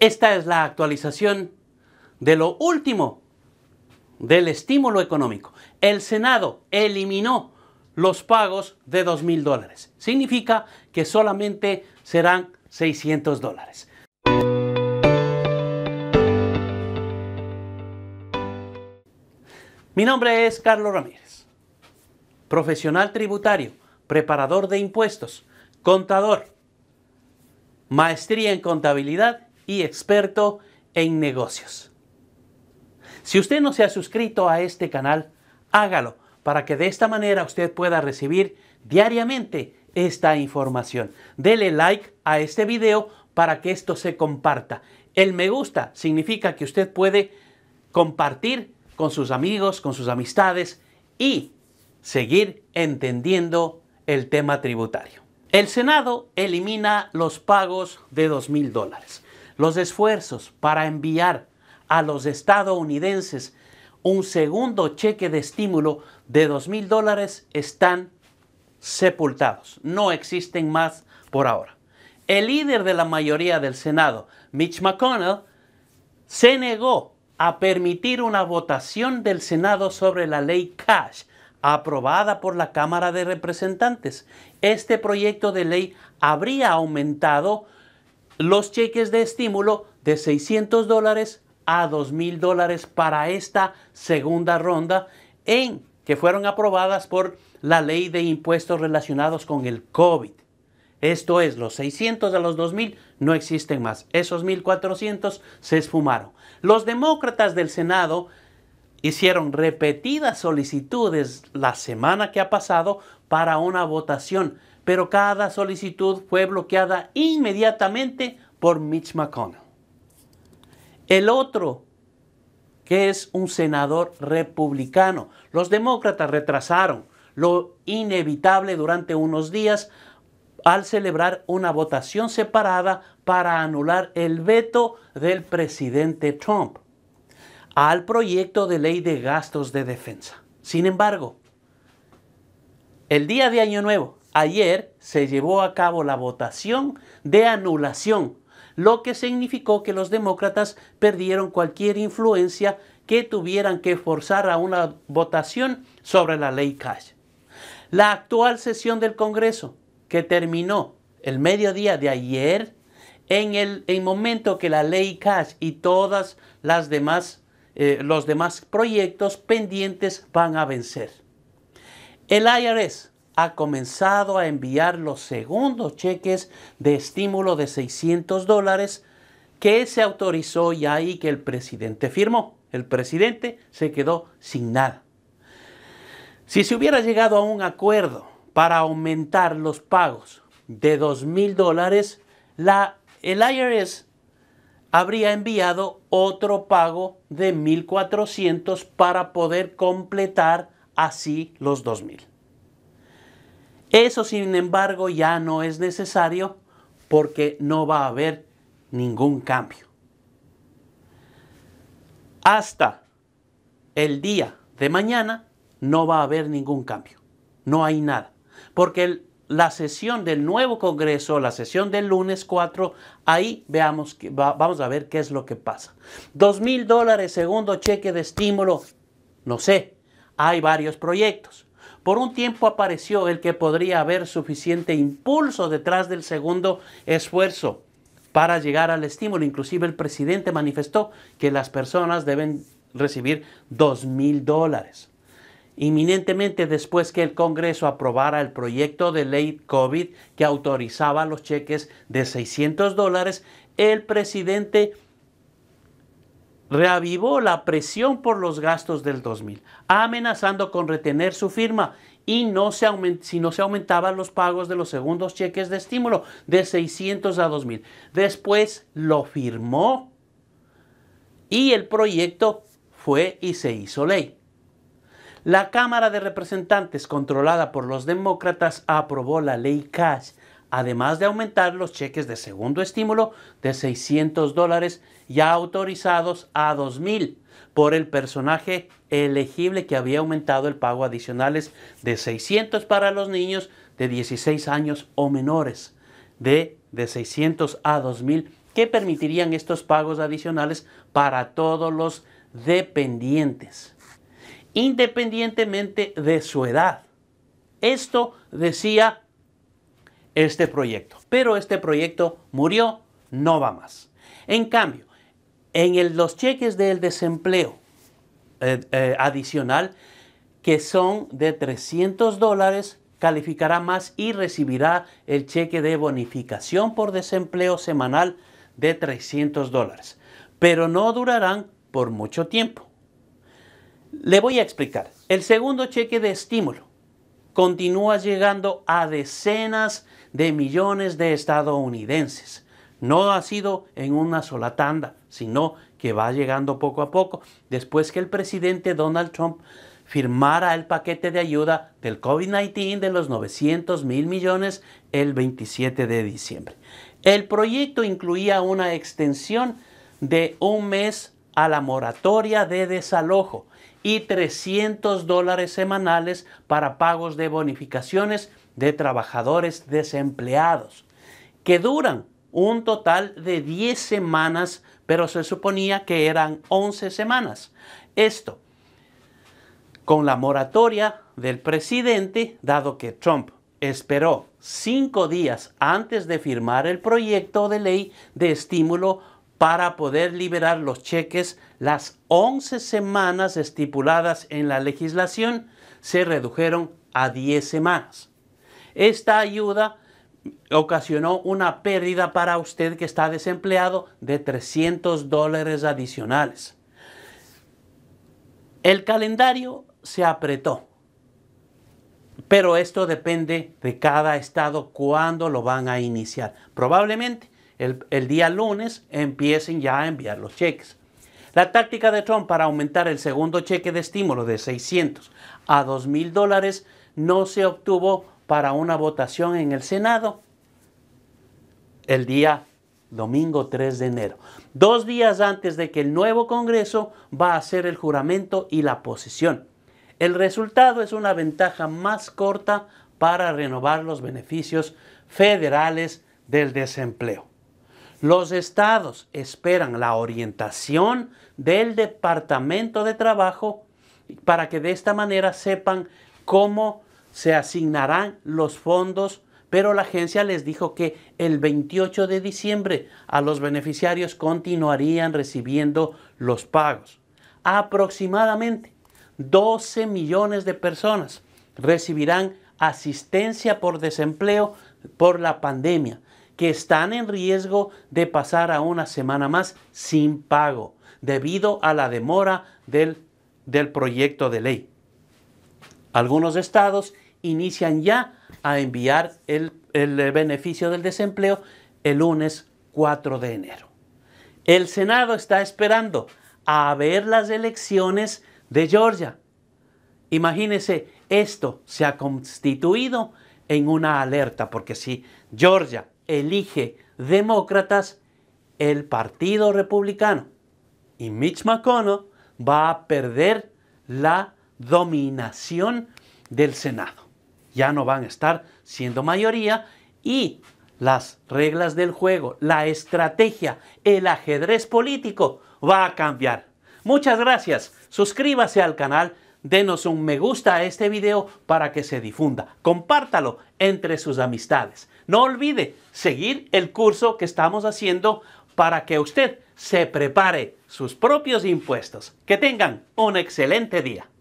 Esta es la actualización de lo último del estímulo económico. El Senado eliminó los pagos de 2.000 dólares. Significa que solamente serán 600 dólares. Mi nombre es Carlos Ramírez, profesional tributario, preparador de impuestos, contador, maestría en contabilidad y experto en negocios. Si usted no se ha suscrito a este canal, hágalo para que de esta manera usted pueda recibir diariamente esta información. Dele like a este video para que esto se comparta. El me gusta significa que usted puede compartir con sus amigos, con sus amistades y seguir entendiendo el tema tributario. El Senado elimina los pagos de 2.000 dólares los esfuerzos para enviar a los estadounidenses un segundo cheque de estímulo de dos mil dólares están sepultados. No existen más por ahora. El líder de la mayoría del Senado, Mitch McConnell, se negó a permitir una votación del Senado sobre la ley Cash, aprobada por la Cámara de Representantes. Este proyecto de ley habría aumentado los cheques de estímulo de 600 dólares a 2.000 dólares para esta segunda ronda en que fueron aprobadas por la ley de impuestos relacionados con el COVID. Esto es, los 600 a los 2.000 no existen más. Esos 1.400 se esfumaron. Los demócratas del Senado hicieron repetidas solicitudes la semana que ha pasado para una votación pero cada solicitud fue bloqueada inmediatamente por Mitch McConnell. El otro, que es un senador republicano, los demócratas retrasaron lo inevitable durante unos días al celebrar una votación separada para anular el veto del presidente Trump al proyecto de ley de gastos de defensa. Sin embargo, el día de Año Nuevo, ayer se llevó a cabo la votación de anulación, lo que significó que los demócratas perdieron cualquier influencia que tuvieran que forzar a una votación sobre la ley Cash. La actual sesión del Congreso, que terminó el mediodía de ayer, en el, momento que la ley Cash y todas las demás, eh, los demás proyectos pendientes van a vencer. El IRS, ha comenzado a enviar los segundos cheques de estímulo de 600 dólares que se autorizó ya y que el presidente firmó. El presidente se quedó sin nada. Si se hubiera llegado a un acuerdo para aumentar los pagos de 2 mil dólares, el IRS habría enviado otro pago de 1.400 para poder completar así los 2.000. Eso, sin embargo, ya no es necesario porque no va a haber ningún cambio. Hasta el día de mañana no va a haber ningún cambio. No hay nada. Porque la sesión del nuevo Congreso, la sesión del lunes 4, ahí veamos que, vamos a ver qué es lo que pasa. Dos mil dólares, segundo cheque de estímulo, no sé. Hay varios proyectos. Por un tiempo apareció el que podría haber suficiente impulso detrás del segundo esfuerzo para llegar al estímulo. Inclusive el presidente manifestó que las personas deben recibir dos mil dólares. Inminentemente después que el Congreso aprobara el proyecto de ley COVID que autorizaba los cheques de 600 dólares, el presidente reavivó la presión por los gastos del 2000, amenazando con retener su firma y si no se aumentaban los pagos de los segundos cheques de estímulo de 600 a 2000. Después lo firmó y el proyecto fue y se hizo ley. La Cámara de Representantes, controlada por los demócratas, aprobó la ley Cash además de aumentar los cheques de segundo estímulo de 600 dólares ya autorizados a 2.000 por el personaje elegible que había aumentado el pago adicionales de 600 para los niños de 16 años o menores, de, de 600 a 2.000, que permitirían estos pagos adicionales para todos los dependientes, independientemente de su edad. Esto decía este proyecto. Pero este proyecto murió, no va más. En cambio, en el, los cheques del desempleo eh, eh, adicional, que son de 300 dólares, calificará más y recibirá el cheque de bonificación por desempleo semanal de 300 dólares. Pero no durarán por mucho tiempo. Le voy a explicar. El segundo cheque de estímulo continúa llegando a decenas de millones de estadounidenses. No ha sido en una sola tanda, sino que va llegando poco a poco, después que el presidente Donald Trump firmara el paquete de ayuda del COVID-19 de los 900 mil millones el 27 de diciembre. El proyecto incluía una extensión de un mes a la moratoria de desalojo y 300 dólares semanales para pagos de bonificaciones de trabajadores desempleados, que duran un total de 10 semanas, pero se suponía que eran 11 semanas. Esto, con la moratoria del presidente, dado que Trump esperó cinco días antes de firmar el proyecto de ley de estímulo para poder liberar los cheques, las 11 semanas estipuladas en la legislación se redujeron a 10 semanas. Esta ayuda ocasionó una pérdida para usted que está desempleado de 300 dólares adicionales. El calendario se apretó, pero esto depende de cada estado cuándo lo van a iniciar. Probablemente el, día lunes empiecen ya a enviar los cheques. La táctica de Trump para aumentar el segundo cheque de estímulo de 600 a 2.000 dólares no se obtuvo para una votación en el Senado el día domingo 3 de enero, dos días antes de que el nuevo Congreso va a hacer el juramento y la posesión. El resultado es una ventaja más corta para renovar los beneficios federales del desempleo. Los estados esperan la orientación del Departamento de Trabajo para que de esta manera sepan cómo se asignarán los fondos, pero la agencia les dijo que el 28 de diciembre a los beneficiarios continuarían recibiendo los pagos. Aproximadamente 12 millones de personas recibirán asistencia por desempleo por la pandemia, que están en riesgo de pasar a una semana más sin pago debido a la demora del, del proyecto de ley. Algunos estados inician ya a enviar el, eh, beneficio del desempleo el lunes 4 de enero. El Senado está esperando a ver las elecciones de Georgia. Imagínense, esto se ha constituido en una alerta, porque si Georgia elige demócratas, el Partido Republicano y Mitch McConnell va a perder la dominación del Senado ya no van a estar siendo mayoría y las reglas del juego, la estrategia, el ajedrez político va a cambiar. Muchas gracias. Suscríbase al canal, denos un me gusta a este video para que se difunda. Compártalo entre sus amistades. No olvide seguir el curso que estamos haciendo para que usted se prepare sus propios impuestos. Que tengan un excelente día.